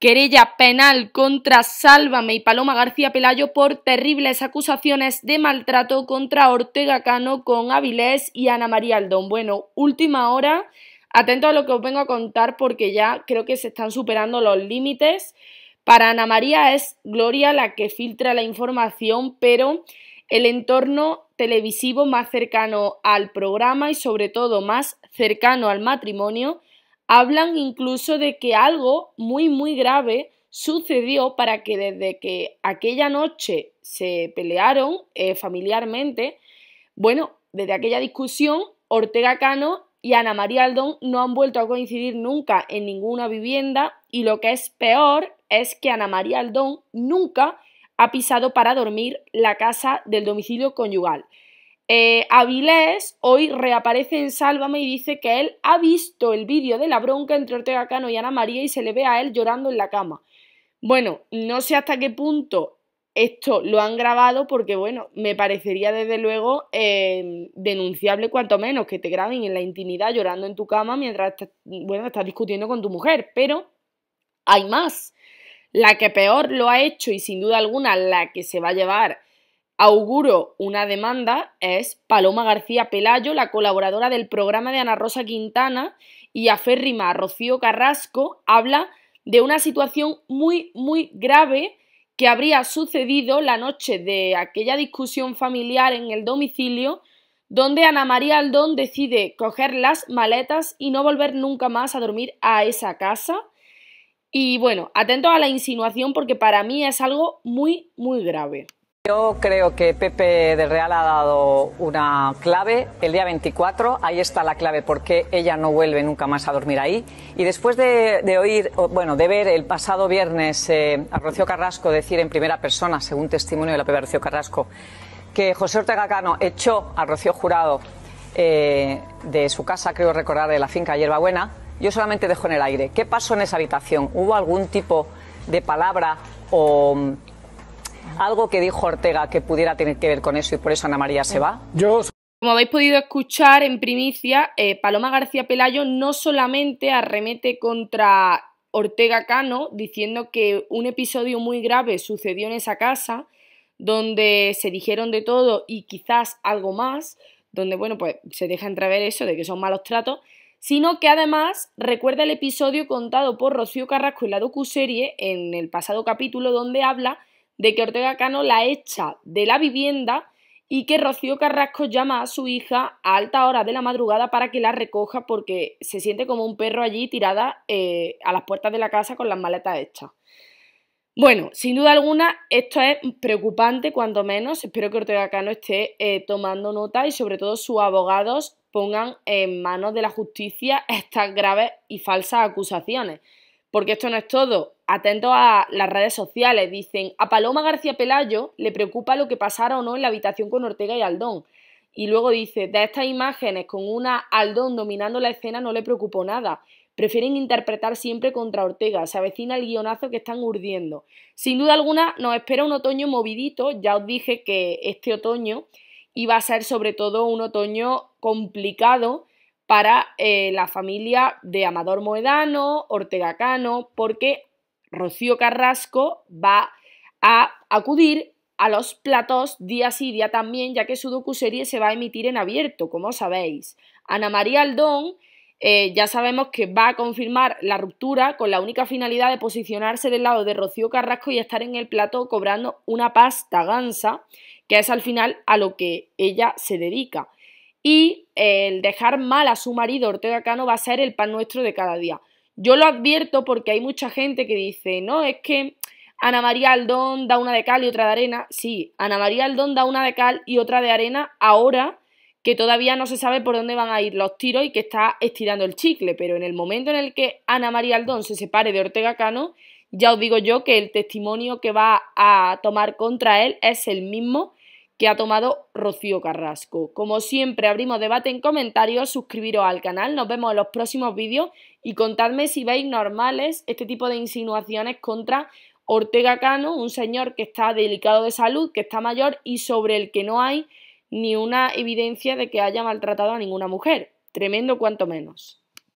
Querella penal contra Sálvame y Paloma García Pelayo por terribles acusaciones de maltrato contra Ortega Cano con Avilés y Ana María Aldón. Bueno, última hora. Atento a lo que os vengo a contar porque ya creo que se están superando los límites. Para Ana María es Gloria la que filtra la información, pero el entorno televisivo más cercano al programa y sobre todo más cercano al matrimonio Hablan incluso de que algo muy, muy grave sucedió para que desde que aquella noche se pelearon eh, familiarmente, bueno, desde aquella discusión, Ortega Cano y Ana María Aldón no han vuelto a coincidir nunca en ninguna vivienda y lo que es peor es que Ana María Aldón nunca ha pisado para dormir la casa del domicilio conyugal. Eh, Avilés hoy reaparece en Sálvame y dice que él ha visto el vídeo de la bronca entre Ortega Cano y Ana María y se le ve a él llorando en la cama. Bueno, no sé hasta qué punto esto lo han grabado porque, bueno, me parecería desde luego em, denunciable cuanto menos que te graben en la intimidad llorando en tu cama mientras bueno, estás discutiendo con tu mujer, pero hay más. La que peor lo ha hecho y sin duda alguna la que se va a llevar auguro una demanda es Paloma García Pelayo, la colaboradora del programa de Ana Rosa Quintana y a aférrima Rocío Carrasco, habla de una situación muy, muy grave que habría sucedido la noche de aquella discusión familiar en el domicilio, donde Ana María Aldón decide coger las maletas y no volver nunca más a dormir a esa casa. Y bueno, atento a la insinuación porque para mí es algo muy, muy grave. Yo creo que Pepe del Real ha dado una clave el día 24. Ahí está la clave porque ella no vuelve nunca más a dormir ahí. Y después de, oír, bueno, de ver el pasado viernes eh, a Rocío Carrasco decir en primera persona, según testimonio de la Pepe Rocío Carrasco, que José Ortega Cano echó a Rocío Jurado eh, de su casa, creo recordar, de la finca Hierbabuena, yo solamente dejo en el aire. ¿Qué pasó en esa habitación? ¿Hubo algún tipo de palabra o algo que dijo Ortega que pudiera tener que ver con eso y por eso Ana María se va? Yo como habéis podido escuchar en primicia, eh, Paloma García Pelayo no solamente arremete contra Ortega Cano diciendo que un episodio muy grave sucedió en esa casa, donde se dijeron de todo y quizás algo más, donde bueno, pues se deja entrever eso de que son malos tratos, sino que además recuerda el episodio contado por Rocío Carrasco en la docuserie en el pasado capítulo donde habla de que Ortega Cano la echa de la vivienda y que Rocío Carrasco llama a su hija a alta hora de la madrugada para que la recoja porque se siente como un perro allí tirada eh, a las puertas de la casa con las maletas hechas. Bueno, sin duda alguna, esto es preocupante, cuanto menos. Espero que Ortega Cano esté eh, tomando nota y, sobre todo, sus abogados pongan en manos de la justicia estas graves y falsas acusaciones. Porque esto no es todo. Atento a las redes sociales, dicen, a Paloma García Pelayo le preocupa lo que pasara o no en la habitación con Ortega y Aldón. Y luego dice, de estas imágenes con una Aldón dominando la escena no le preocupó nada. Prefieren interpretar siempre contra Ortega, se avecina el guionazo que están urdiendo. Sin duda alguna nos espera un otoño movidito, ya os dije que este otoño iba a ser sobre todo un otoño complicado para eh, la familia de Amador Moedano, Ortega Cano, porque Rocío Carrasco va a acudir a los platos día sí, día también, ya que su docuserie se va a emitir en abierto, como sabéis. Ana María Aldón eh, ya sabemos que va a confirmar la ruptura con la única finalidad de posicionarse del lado de Rocío Carrasco y estar en el plato cobrando una pasta gansa, que es al final a lo que ella se dedica y el dejar mal a su marido Ortega Cano va a ser el pan nuestro de cada día. Yo lo advierto porque hay mucha gente que dice, no, es que Ana María Aldón da una de cal y otra de arena. Sí, Ana María Aldón da una de cal y otra de arena ahora que todavía no se sabe por dónde van a ir los tiros y que está estirando el chicle, pero en el momento en el que Ana María Aldón se separe de Ortega Cano, ya os digo yo que el testimonio que va a tomar contra él es el mismo que ha tomado Rocío Carrasco. Como siempre, abrimos debate en comentarios, suscribiros al canal, nos vemos en los próximos vídeos y contadme si veis normales este tipo de insinuaciones contra Ortega Cano, un señor que está delicado de salud, que está mayor y sobre el que no hay ni una evidencia de que haya maltratado a ninguna mujer. Tremendo cuanto menos.